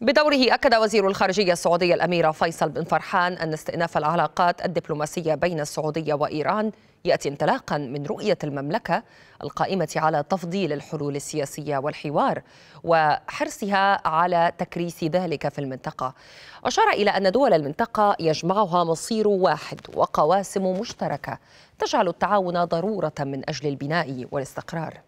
بدوره أكد وزير الخارجية السعودية الأميرة فيصل بن فرحان أن استئناف العلاقات الدبلوماسية بين السعودية وإيران يأتي انطلاقا من رؤية المملكة القائمة على تفضيل الحلول السياسية والحوار وحرصها على تكريس ذلك في المنطقة أشار إلى أن دول المنطقة يجمعها مصير واحد وقواسم مشتركة تجعل التعاون ضرورة من أجل البناء والاستقرار